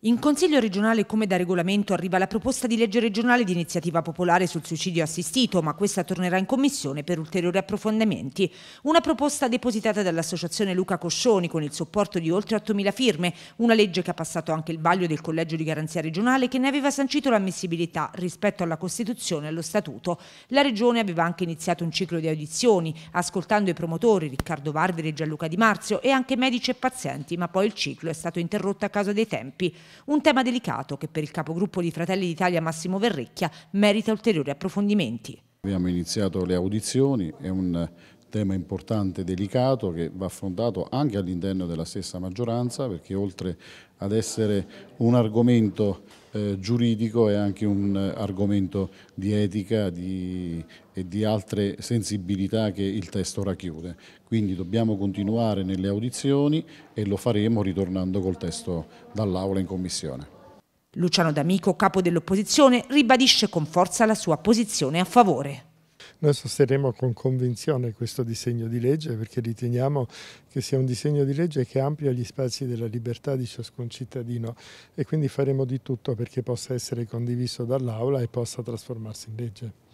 In Consiglio regionale, come da regolamento, arriva la proposta di legge regionale di iniziativa popolare sul suicidio assistito, ma questa tornerà in commissione per ulteriori approfondimenti. Una proposta depositata dall'associazione Luca Coscioni con il supporto di oltre 8.000 firme, una legge che ha passato anche il vaglio del Collegio di Garanzia regionale che ne aveva sancito l'ammissibilità rispetto alla Costituzione e allo Statuto. La Regione aveva anche iniziato un ciclo di audizioni, ascoltando i promotori Riccardo Varvere e Gianluca Di Marzio e anche medici e pazienti, ma poi il ciclo è stato interrotto a causa dei tempi. Un tema delicato che per il capogruppo di Fratelli d'Italia Massimo Verrecchia merita ulteriori approfondimenti. Abbiamo iniziato le audizioni, è un tema importante, delicato, che va affrontato anche all'interno della stessa maggioranza, perché oltre ad essere un argomento eh, giuridico è anche un eh, argomento di etica di, e di altre sensibilità che il testo racchiude. Quindi dobbiamo continuare nelle audizioni e lo faremo ritornando col testo dall'Aula in Commissione. Luciano D'Amico, capo dell'opposizione, ribadisce con forza la sua posizione a favore. Noi sosterremo con convinzione questo disegno di legge perché riteniamo che sia un disegno di legge che amplia gli spazi della libertà di ciascun cittadino e quindi faremo di tutto perché possa essere condiviso dall'Aula e possa trasformarsi in legge.